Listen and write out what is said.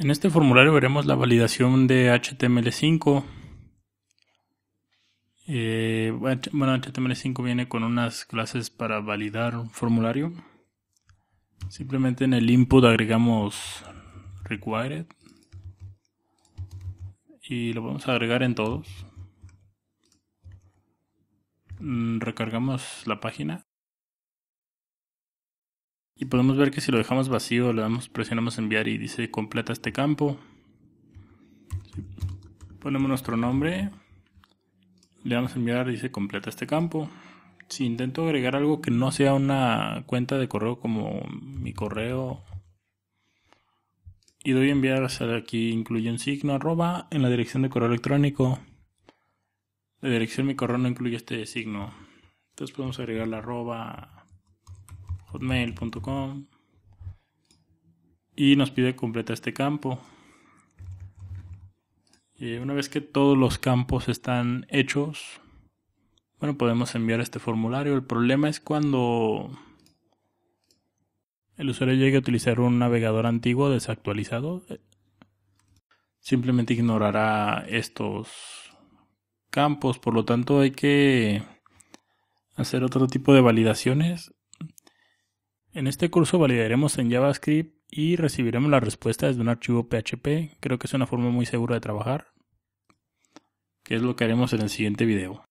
En este formulario veremos la validación de HTML5. Eh, bueno, HTML5 viene con unas clases para validar un formulario. Simplemente en el input agregamos required y lo vamos a agregar en todos. Mm, recargamos la página y podemos ver que si lo dejamos vacío, le damos, presionamos enviar y dice completa este campo. Ponemos nuestro nombre, le damos enviar dice completa este campo. Si intento agregar algo que no sea una cuenta de correo como mi correo y doy enviar, aquí incluye un signo arroba en la dirección de correo electrónico. La dirección de mi correo no incluye este signo. Entonces podemos agregar la arroba hotmail.com y nos pide completa este campo. Y eh, una vez que todos los campos están hechos, bueno, podemos enviar este formulario. El problema es cuando el usuario llegue a utilizar un navegador antiguo desactualizado. Eh, simplemente ignorará estos campos, por lo tanto hay que hacer otro tipo de validaciones en este curso validaremos en JavaScript y recibiremos la respuesta desde un archivo PHP. Creo que es una forma muy segura de trabajar, que es lo que haremos en el siguiente video.